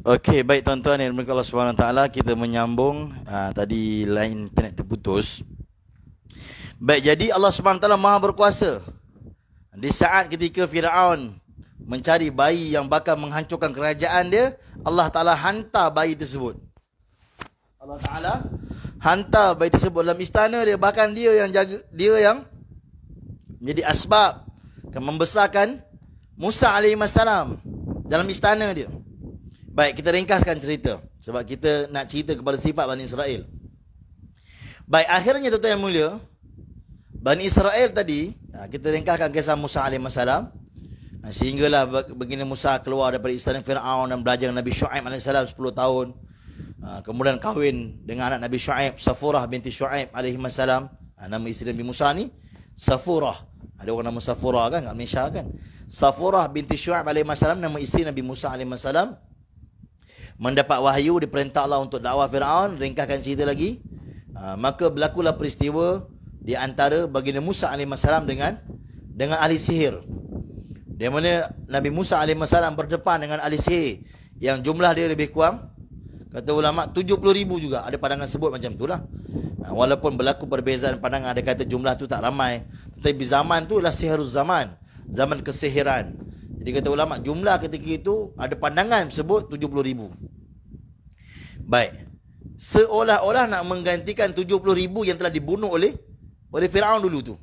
Okey, baik tuan-tuan dan Allah Subhanahu taala, kita menyambung uh, tadi line internet terputus. Baik, jadi Allah Subhanahu Maha berkuasa. Di saat ketika Firaun mencari bayi yang bakal menghancurkan kerajaan dia, Allah taala hantar bayi tersebut. Allah taala hantar bayi tersebut dalam istana dia, bahkan dia yang jaga, dia yang menjadi asbab membesarkan Musa alaihi dalam istana dia. Baik, kita ringkaskan cerita. Sebab kita nak cerita kepada sifat Bani Israel. Baik, akhirnya tuan yang mulia. Bani Israel tadi, ha, kita ringkaskan kisah Musa AS. Ha, sehinggalah begini Musa keluar daripada istana Fir'aun dan belajar dengan Nabi Shu'aib AS 10 tahun. Ha, kemudian kahwin dengan anak Nabi Shu'aib, Safurah binti Shu'aib AS. Nama isteri Nabi Musa ni, Safurah. Ada orang nama Safurah kan, kat Malaysia kan. Safurah binti Shu'aib AS, nama isteri Nabi Musa AS mendapat wahyu diperintah Allah untuk dakwah Firaun ringkaskan cerita lagi ha, maka berlakulah peristiwa di antara baginda Musa as-Salam dengan dengan ahli sihir di mana Nabi Musa salam berdepan dengan ahli sihir yang jumlah dia lebih kurang kata ulama 70000 juga ada pandangan sebut macam itulah ha, ah, walaupun berlaku perbezaan pandangan ada kata jumlah tu tak ramai tapi zaman tu lah sihirul zaman zaman kesihiran jadi kata ulama jumlah ketika itu ada pandangan sebut 70000 Baik. Seolah-olah nak menggantikan 70 ribu yang telah dibunuh oleh oleh Fir'aun dulu tu.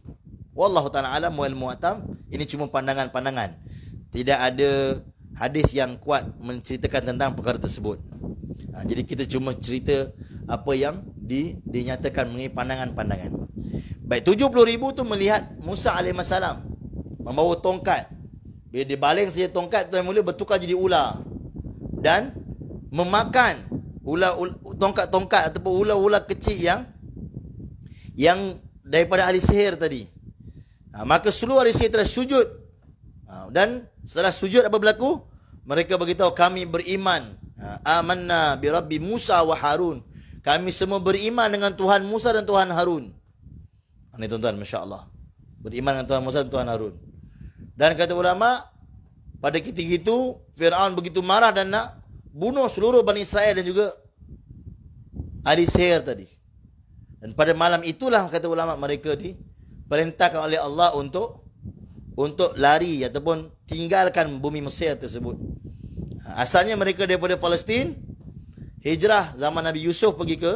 Wallahu ta'ala alam wal mu'atam. Ini cuma pandangan-pandangan. Tidak ada hadis yang kuat menceritakan tentang perkara tersebut. Ha, jadi kita cuma cerita apa yang di, dinyatakan mengenai pandangan-pandangan. Baik, 70 ribu tu melihat Musa AS membawa tongkat. Bila dibaling saja tongkat tu mula bertukar jadi ular. Dan memakan ular tongkat-tongkat ataupun ular-ular kecil yang yang daripada ahli sihir tadi. Ha, maka seluruh ahli sihir telah sujud. Ha, dan setelah sujud apa berlaku? Mereka beritahu kami beriman. Ha, amanna bi Rabbi Musa wa Harun. Kami semua beriman dengan Tuhan Musa dan Tuhan Harun. Ini ha, tuan-tuan, Masya Allah. Beriman dengan Tuhan Musa dan Tuhan Harun. Dan kata ulama, pada ketika itu, Fir'aun begitu marah dan nak bunuh seluruh Bani Israel dan juga hari seher tadi. Dan pada malam itulah kata ulama mereka di perintahkan oleh Allah untuk untuk lari ataupun tinggalkan bumi Mesir tersebut. Asalnya mereka daripada Palestin hijrah zaman Nabi Yusuf pergi ke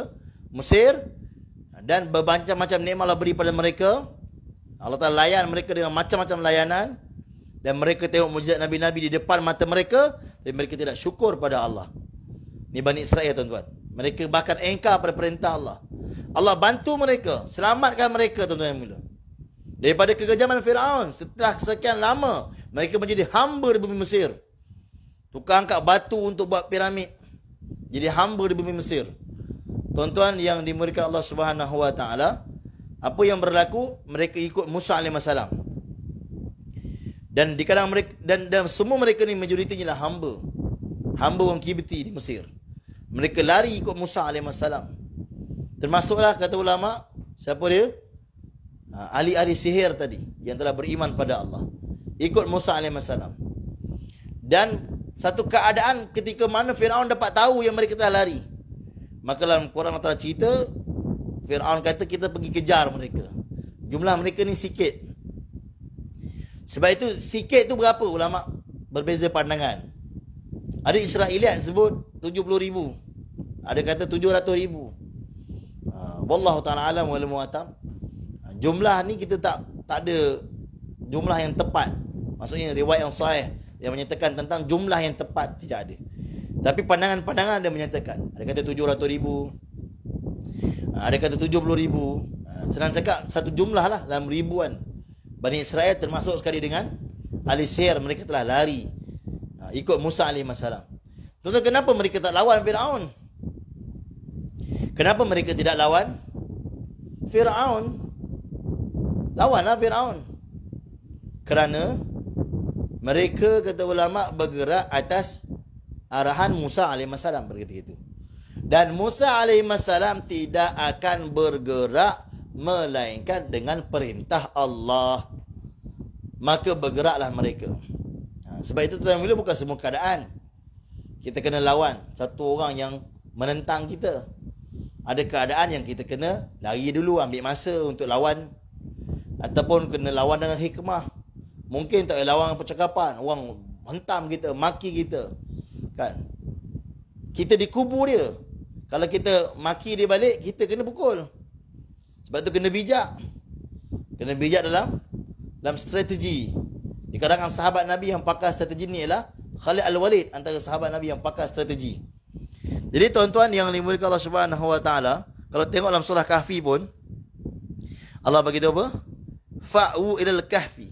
Mesir dan berbancang macam nikmat Allah beri pada mereka. Allah Taala layan mereka dengan macam-macam layanan dan mereka tengok mujizat Nabi-nabi di depan mata mereka dan mereka tidak syukur pada Allah. Ini Bani Israel tuan-tuan. Mereka bahkan engkar pada perintah Allah. Allah bantu mereka. Selamatkan mereka tuan-tuan yang mulia. Daripada kegejaman Fir'aun. Setelah sekian lama. Mereka menjadi hamba di bumi Mesir. Tukar angkat batu untuk buat piramid. Jadi hamba di bumi Mesir. Tuan-tuan yang dimurikan Allah Subhanahu Wa Taala, apa yang berlaku? Mereka ikut Musa alaihissalam. Dan di kalangan mereka dan, dan semua mereka ni majoritinya lah hamba. Hamba orang Kibti di Mesir. Mereka lari ikut Musa AS. Termasuklah kata ulama, siapa dia? Ali ha, Ali Sihir tadi yang telah beriman pada Allah. Ikut Musa AS. Dan satu keadaan ketika mana Fir'aun dapat tahu yang mereka telah lari. Maka dalam Quran telah cerita, Fir'aun kata kita pergi kejar mereka. Jumlah mereka ni sikit. Sebab itu sikit tu berapa ulama berbeza pandangan. Ada Israeliat sebut 70 ribu. Ada kata 700 ribu. Ha, wallahu ta'ala alam wa muatam. Ha, jumlah ni kita tak tak ada jumlah yang tepat. Maksudnya riwayat yang sahih yang menyatakan tentang jumlah yang tepat tidak ada. Tapi pandangan-pandangan ada menyatakan. Ada kata 700 ribu. Ha, ada kata 70 ribu. Senang cakap satu jumlah lah dalam ribuan. Bani Israel termasuk sekali dengan Alisir mereka telah lari ikut Musa AS. Tentu kenapa mereka tak lawan Fir'aun? Kenapa mereka tidak lawan? Fir'aun. Lawanlah Fir'aun. Kerana mereka kata ulama bergerak atas arahan Musa AS begitu itu. Dan Musa AS tidak akan bergerak melainkan dengan perintah Allah. Maka bergeraklah Mereka. Sebab itu Tuan Mula bukan semua keadaan Kita kena lawan Satu orang yang menentang kita Ada keadaan yang kita kena Lari dulu ambil masa untuk lawan Ataupun kena lawan dengan hikmah Mungkin tak boleh lawan dengan percakapan Orang hentam kita, maki kita Kan Kita dikubur dia Kalau kita maki dia balik, kita kena pukul Sebab tu kena bijak Kena bijak dalam Dalam strategi di kadangan sahabat Nabi yang pakai strategi ni ialah Khalid Al-Walid antara sahabat Nabi yang pakai strategi. Jadi tuan-tuan yang dimuliakan Allah Subhanahu Wa Taala, kalau tengok dalam surah Kahfi pun Allah bagi apa? Fa'u ilal kahfi.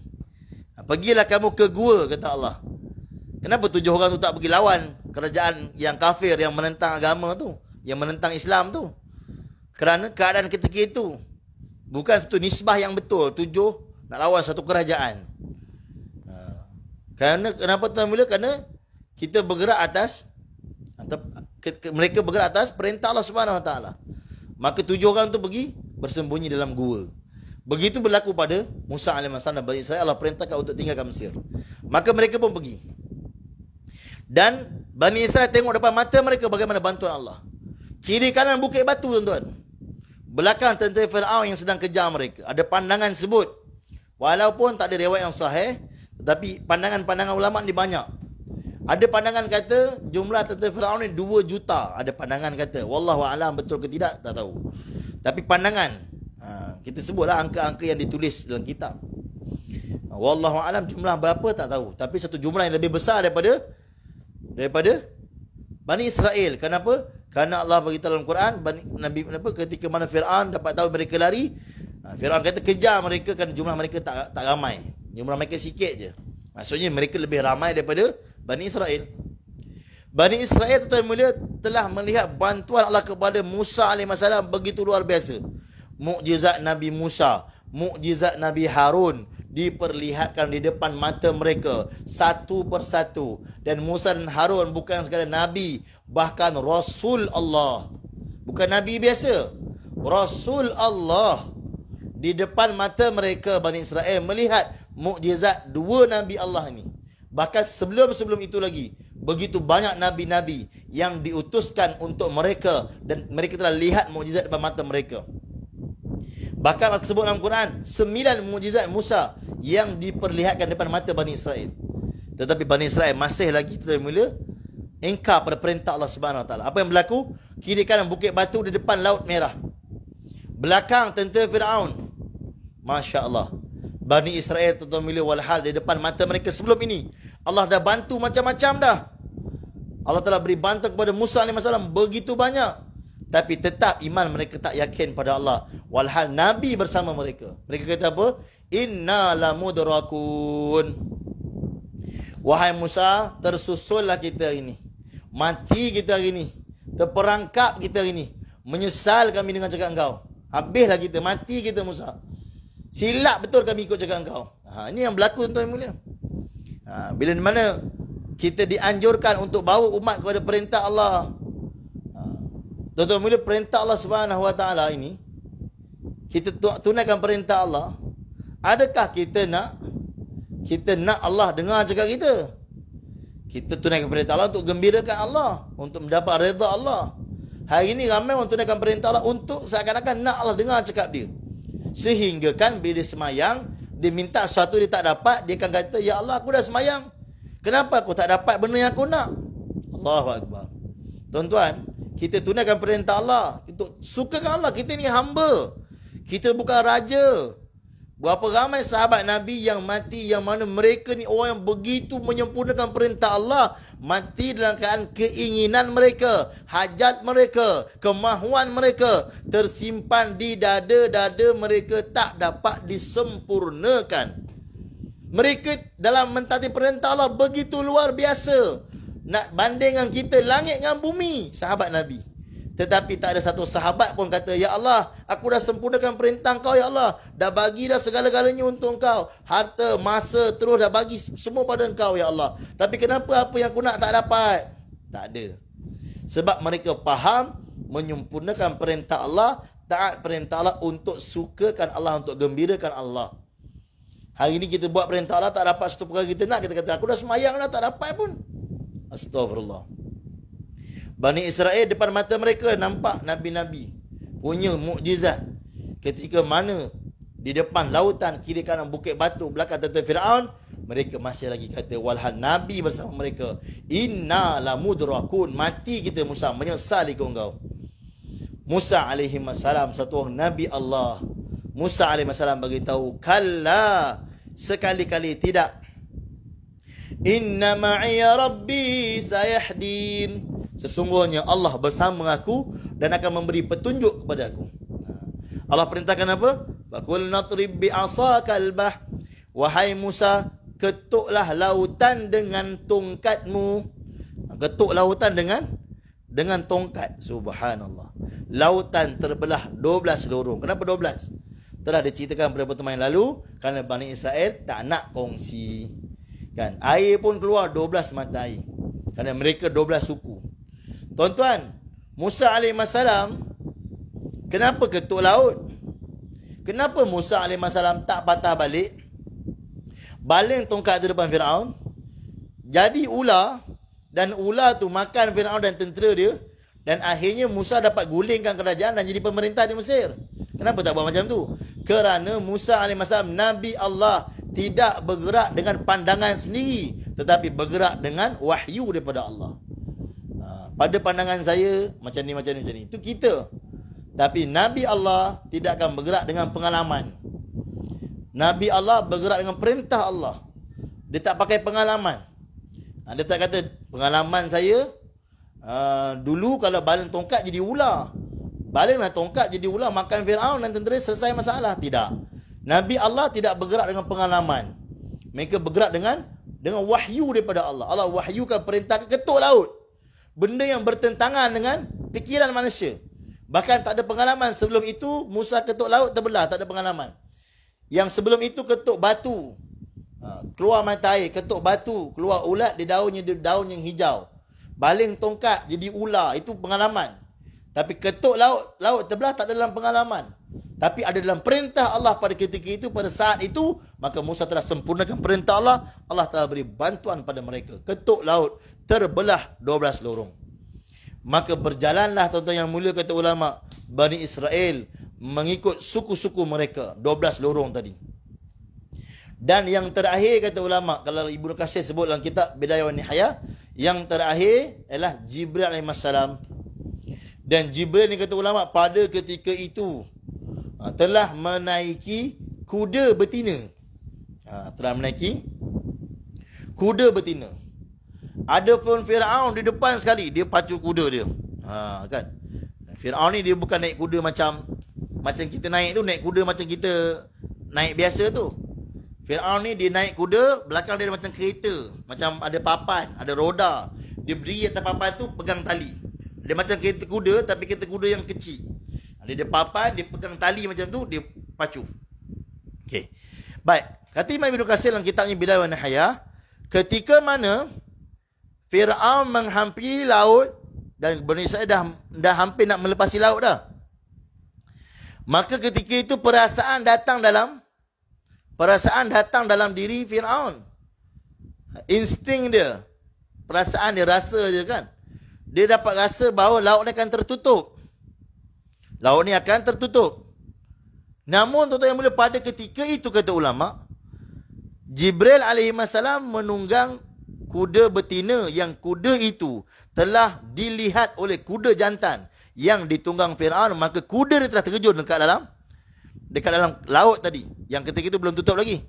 Pergilah kamu ke gua kata Allah. Kenapa tujuh orang tu tak pergi lawan kerajaan yang kafir yang menentang agama tu, yang menentang Islam tu? Kerana keadaan ketika itu bukan satu nisbah yang betul tujuh nak lawan satu kerajaan. Kerana kenapa Tuhan mula? Kerana kita bergerak atas atau ke, ke, mereka bergerak atas perintah Allah Subhanahu Wa Taala. Maka tujuh orang tu pergi bersembunyi dalam gua. Begitu berlaku pada Musa alaihi wasallam bagi saya Allah perintahkan untuk tinggalkan Mesir. Maka mereka pun pergi. Dan Bani Israel tengok depan mata mereka bagaimana bantuan Allah. Kiri kanan bukit batu tuan-tuan. Belakang tentera Firaun yang sedang kejar mereka. Ada pandangan sebut. Walaupun tak ada riwayat yang sahih, tetapi pandangan-pandangan ulama ni banyak. Ada pandangan kata jumlah tata Firaun ni 2 juta. Ada pandangan kata wallahu alam betul ke tidak tak tahu. Tapi pandangan ha, kita sebutlah angka-angka yang ditulis dalam kitab. Wallahu alam jumlah berapa tak tahu. Tapi satu jumlah yang lebih besar daripada daripada Bani Israel. Kenapa? Kerana Allah beritahu dalam Quran Bani, Nabi apa ketika mana Firaun dapat tahu mereka lari, ha, Firaun kata kejar mereka kerana jumlah mereka tak tak ramai. Jumlah mereka sikit je. Maksudnya mereka lebih ramai daripada Bani Israel. Bani Israel tuan mulia telah melihat bantuan Allah kepada Musa AS begitu luar biasa. Mukjizat Nabi Musa, mukjizat Nabi Harun diperlihatkan di depan mata mereka satu persatu. Dan Musa dan Harun bukan sekadar Nabi, bahkan Rasul Allah. Bukan Nabi biasa. Rasul Allah di depan mata mereka Bani Israel melihat mukjizat dua nabi Allah ni. Bahkan sebelum-sebelum itu lagi, begitu banyak nabi-nabi yang diutuskan untuk mereka dan mereka telah lihat mukjizat depan mata mereka. Bahkan Allah sebut dalam Quran, sembilan mukjizat Musa yang diperlihatkan depan mata Bani Israel. Tetapi Bani Israel masih lagi tetapi mula engkar pada perintah Allah Subhanahu Taala. Apa yang berlaku? Kiri kanan bukit batu di depan Laut Merah. Belakang tentera Firaun. Masya-Allah. Bani Israel tuan-tuan mulia walhal di depan mata mereka sebelum ini. Allah dah bantu macam-macam dah. Allah telah beri bantuan kepada Musa alaihi wasallam begitu banyak. Tapi tetap iman mereka tak yakin pada Allah. Walhal Nabi bersama mereka. Mereka kata apa? Inna lamudrakun. Wahai Musa, tersusullah kita hari ini. Mati kita hari ini. Terperangkap kita hari ini. Menyesal kami dengan cakap engkau. Habislah kita. Mati kita Musa. Silap betul kami ikut cakap engkau. Ha, ini yang berlaku tuan-tuan mulia. Ha, bila mana kita dianjurkan untuk bawa umat kepada perintah Allah. Ha, tuan-tuan mulia, perintah Allah Subhanahu Wa Taala ini kita tunaikan perintah Allah. Adakah kita nak kita nak Allah dengar cakap kita? Kita tunaikan perintah Allah untuk gembirakan Allah. Untuk mendapat reda Allah. Hari ini ramai orang tunaikan perintah Allah untuk seakan-akan nak Allah dengar cakap dia. Sehingga kan bila dia semayang, dia minta sesuatu dia tak dapat, dia akan kata, Ya Allah aku dah semayang. Kenapa aku tak dapat benda yang aku nak? Allahu Akbar. Tuan-tuan, kita tunaikan perintah Allah. Untuk sukakan Allah. Kita ni hamba. Kita bukan raja. Raja. Berapa ramai sahabat Nabi yang mati yang mana mereka ni orang yang begitu menyempurnakan perintah Allah. Mati dalam keadaan keinginan mereka, hajat mereka, kemahuan mereka tersimpan di dada-dada mereka tak dapat disempurnakan. Mereka dalam mentati perintah Allah begitu luar biasa. Nak banding dengan kita langit dengan bumi sahabat Nabi. Tetapi tak ada satu sahabat pun kata, Ya Allah, aku dah sempurnakan perintah kau, Ya Allah. Dah bagi dah segala-galanya untuk kau. Harta, masa, terus dah bagi semua pada kau, Ya Allah. Tapi kenapa apa yang aku nak tak dapat? Tak ada. Sebab mereka faham, menyempurnakan perintah Allah, taat perintah Allah untuk sukakan Allah, untuk gembirakan Allah. Hari ini kita buat perintah Allah, tak dapat satu perkara kita nak. Kita kata, aku dah semayang dah, tak dapat pun. Astagfirullah. Astagfirullah. Bani Israel depan mata mereka nampak Nabi-Nabi punya mukjizat ketika mana di depan lautan kiri kanan bukit batu belakang tentera Fir'aun mereka masih lagi kata walhal Nabi bersama mereka inna la mudrakun mati kita Musa menyesal ikut engkau Musa alaihi salam satu orang Nabi Allah Musa alaihi salam bagi tahu kalla sekali-kali tidak inna ma'iya rabbi sayahdin Sesungguhnya Allah bersama aku dan akan memberi petunjuk kepada aku. Ha. Allah perintahkan apa? Bakul natrib bi asakal bah. Wahai Musa, ketuklah lautan dengan tongkatmu. Ha, ketuk lautan dengan dengan tongkat. Subhanallah. Lautan terbelah 12 lorong. Kenapa 12? Telah diceritakan pada pertemuan yang lalu. Kerana Bani Israel tak nak kongsi. Kan? Air pun keluar 12 mata air. Kerana mereka 12 suku. Tuan-tuan, Musa alaihissalam kenapa ketuk laut? Kenapa Musa alaihissalam tak patah balik? Baling tongkat di depan Firaun. Jadi ular dan ular tu makan Firaun dan tentera dia dan akhirnya Musa dapat gulingkan kerajaan dan jadi pemerintah di Mesir. Kenapa tak buat macam tu? Kerana Musa alaihissalam Nabi Allah tidak bergerak dengan pandangan sendiri tetapi bergerak dengan wahyu daripada Allah. Pada pandangan saya macam ni macam ni macam ni. Itu kita. Tapi Nabi Allah tidak akan bergerak dengan pengalaman. Nabi Allah bergerak dengan perintah Allah. Dia tak pakai pengalaman. Ha, dia tak kata pengalaman saya uh, dulu kalau baling tongkat jadi ular. Balinglah tongkat jadi ular makan Firaun dan tentera selesai masalah. Tidak. Nabi Allah tidak bergerak dengan pengalaman. Mereka bergerak dengan dengan wahyu daripada Allah. Allah wahyukan perintah ketuk laut benda yang bertentangan dengan fikiran manusia. Bahkan tak ada pengalaman sebelum itu Musa ketuk laut terbelah, tak ada pengalaman. Yang sebelum itu ketuk batu. Ha, keluar mata air, ketuk batu, keluar ulat di daunnya di daun yang hijau. Baling tongkat jadi ular, itu pengalaman. Tapi ketuk laut laut terbelah tak ada dalam pengalaman. Tapi ada dalam perintah Allah pada ketika itu, pada saat itu, maka Musa telah sempurnakan perintah Allah. Allah telah beri bantuan pada mereka. Ketuk laut terbelah 12 lorong. Maka berjalanlah tuan-tuan yang mulia kata ulama Bani Israel mengikut suku-suku mereka 12 lorong tadi. Dan yang terakhir kata ulama kalau Ibu Kasih sebut dalam kitab Bidayah wa Nihaya yang terakhir ialah Jibril alaihissalam Dan Jibril ni kata ulama pada ketika itu ha, telah menaiki kuda betina. Ha, telah menaiki kuda betina. Ada pun Fir'aun di depan sekali. Dia pacu kuda dia. Ha, kan? Fir'aun ni dia bukan naik kuda macam macam kita naik tu. Naik kuda macam kita naik biasa tu. Fir'aun ni dia naik kuda. Belakang dia ada macam kereta. Macam ada papan. Ada roda. Dia beri atas papan tu pegang tali. Dia macam kereta kuda tapi kereta kuda yang kecil. Ha, dia ada papan. Dia pegang tali macam tu. Dia pacu. Okay. Baik. Kata Imam Ibn Qasir dalam kitabnya Bilal wa Nahaya. Ketika mana Fir'aun menghampiri laut dan Bani Israel dah, dah hampir nak melepasi laut dah. Maka ketika itu perasaan datang dalam perasaan datang dalam diri Fir'aun. Insting dia. Perasaan dia rasa dia kan. Dia dapat rasa bahawa laut ni akan tertutup. Laut ni akan tertutup. Namun tuan-tuan yang mulia pada ketika itu kata ulama' Jibril alaihi masalam menunggang kuda betina yang kuda itu telah dilihat oleh kuda jantan yang ditunggang Fir'aun, maka kuda dia telah terjun dekat dalam dekat dalam laut tadi. Yang ketika itu belum tutup lagi.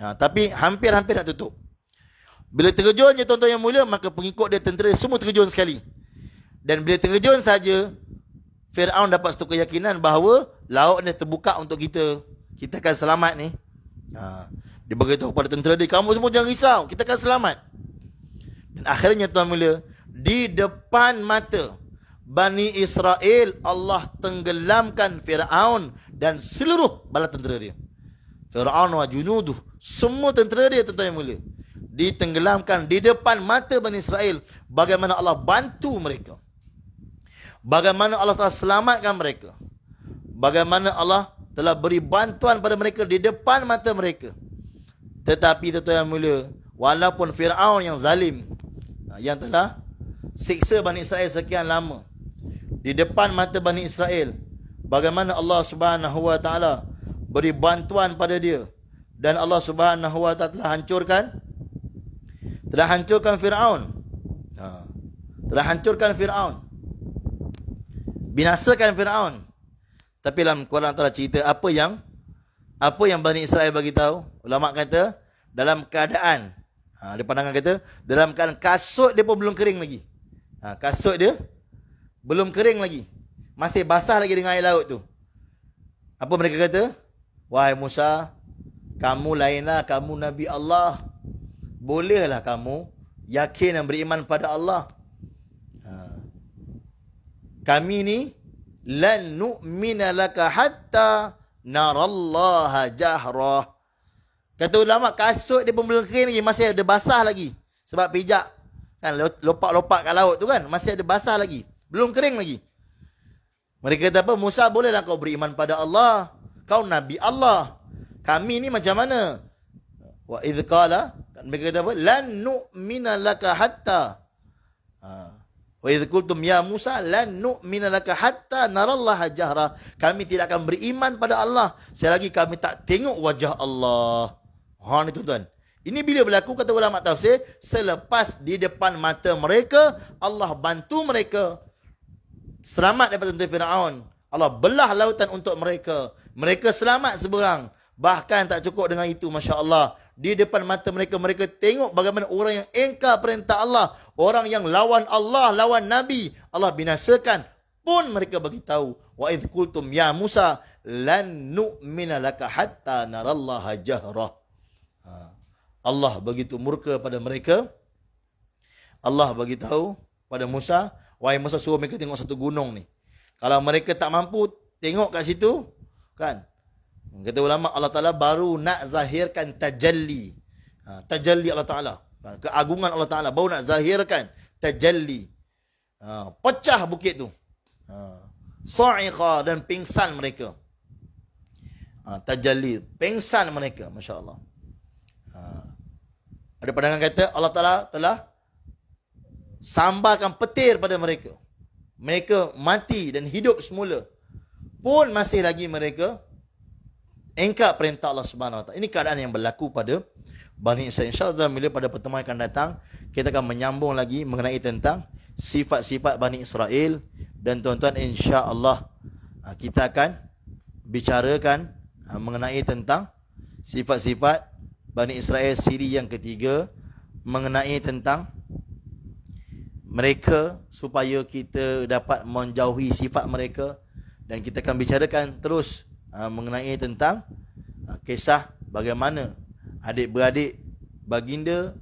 Ha, tapi hampir-hampir nak tutup. Bila terjun je tuan-tuan yang mulia, maka pengikut dia tentera semua terjun sekali. Dan bila terjun saja, Fir'aun dapat satu keyakinan bahawa laut ni terbuka untuk kita. Kita akan selamat ni. Ha. Dia beritahu kepada tentera dia, kamu semua jangan risau, kita akan selamat. Dan akhirnya tuan mula di depan mata Bani Israel Allah tenggelamkan Firaun dan seluruh bala tentera dia. Firaun wa junuduh, semua tentera dia tuan yang mulia. Ditenggelamkan di depan mata Bani Israel bagaimana Allah bantu mereka. Bagaimana Allah telah selamatkan mereka. Bagaimana Allah telah beri bantuan pada mereka di depan mata mereka. Tetapi tuan yang mulia, walaupun Firaun yang zalim, Ah, yang telah siksa Bani Israel sekian lama di depan mata Bani Israel bagaimana Allah Subhanahu wa taala beri bantuan pada dia dan Allah Subhanahu wa taala telah hancurkan telah hancurkan Firaun ha. telah hancurkan Firaun binasakan Firaun tapi dalam Quran telah cerita apa yang apa yang Bani Israel bagi tahu ulama kata dalam keadaan Ha, ada pandangan kata, dalam keadaan kasut dia pun belum kering lagi. Ha, kasut dia belum kering lagi. Masih basah lagi dengan air laut tu. Apa mereka kata? Wahai Musa, kamu lainlah, kamu Nabi Allah. Bolehlah kamu yakin dan beriman pada Allah. Ha. Kami ni, lan nu'mina laka hatta narallaha jahrah. Kata ulama kasut dia pun mengering lagi masih ada basah lagi. Sebab pijak kan lopak-lopak kat laut tu kan masih ada basah lagi. Belum kering lagi. Mereka kata apa? Musa bolehlah kau beriman pada Allah. Kau Nabi Allah. Kami ni macam mana? Wa idh qala mereka kata apa? Lan nu'mina laka hatta. Ha. Wa idh qultum ya Musa lan nu'mina laka hatta nara Allah jahra. Kami tidak akan beriman pada Allah selagi kami tak tengok wajah Allah. Ha ni tuan-tuan. Ini bila berlaku kata ulama tafsir selepas di depan mata mereka Allah bantu mereka selamat daripada tentera Firaun. Allah belah lautan untuk mereka. Mereka selamat seberang. Bahkan tak cukup dengan itu masya-Allah. Di depan mata mereka mereka tengok bagaimana orang yang engkar perintah Allah, orang yang lawan Allah, lawan Nabi, Allah binasakan pun mereka bagi tahu wa idh kultum ya Musa lan nu'mina laka hatta narallaha jahrah Allah begitu murka pada mereka. Allah bagi tahu pada Musa, wahai Musa suruh mereka tengok satu gunung ni. Kalau mereka tak mampu tengok kat situ, kan? Kata ulama Allah Taala baru nak zahirkan tajalli. Ha, tajalli Allah Taala. Ha, keagungan Allah Taala baru nak zahirkan tajalli. Ha, pecah bukit tu. Ha, Sa'iqa dan pingsan mereka. Ha, tajalli, pingsan mereka, masya-Allah. Ada pandangan kata Allah Ta'ala telah sambarkan petir pada mereka. Mereka mati dan hidup semula. Pun masih lagi mereka engkau perintah Allah Subhanahu Wa Ini keadaan yang berlaku pada Bani Israel. InsyaAllah bila pada pertemuan akan datang, kita akan menyambung lagi mengenai tentang sifat-sifat Bani Israel. Dan tuan-tuan insyaAllah ah, kita akan bicarakan ah, mengenai tentang sifat-sifat Bani Israel siri yang ketiga mengenai tentang mereka supaya kita dapat menjauhi sifat mereka dan kita akan bicarakan terus uh, mengenai tentang uh, kisah bagaimana adik-beradik baginda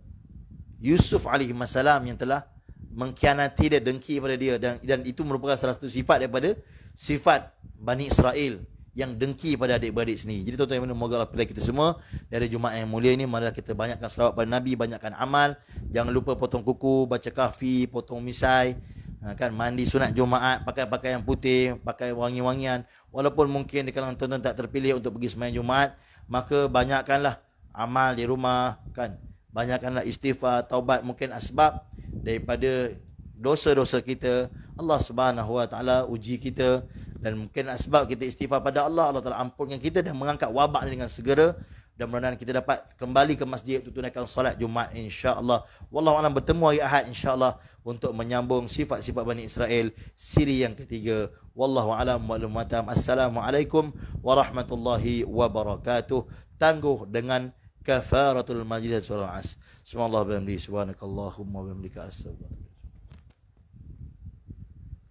Yusuf alaihi masalam yang telah mengkhianati dan dengki kepada dia dan dan itu merupakan salah satu sifat daripada sifat Bani Israel yang dengki pada adik-beradik sendiri. Jadi tuan-tuan yang mulia, moga Allah pilih kita semua dari Jumaat yang mulia ini, marilah kita banyakkan selawat pada Nabi, banyakkan amal. Jangan lupa potong kuku, baca kahfi, potong misai, ha, kan mandi sunat Jumaat, pakai pakaian putih, pakai wangi-wangian. Walaupun mungkin di kalangan tuan-tuan tak terpilih untuk pergi semayang Jumaat, maka banyakkanlah amal di rumah, kan. Banyakkanlah istighfar, taubat mungkin asbab daripada dosa-dosa kita. Allah Subhanahu Wa Taala uji kita dan mungkin sebab kita istighfar pada Allah Allah telah ampunkan kita dan mengangkat wabak ini dengan segera dan mudah kita dapat kembali ke masjid untuk tunaikan solat Jumaat insya-Allah. Wallahu a'lam bertemu hari Ahad insya-Allah untuk menyambung sifat-sifat Bani Israel siri yang ketiga. Wallahu a'lam wa lumatam. Assalamualaikum warahmatullahi wabarakatuh. Tangguh dengan kafaratul majlis wal as. Subhanallah wa bihamdihi subhanakallahumma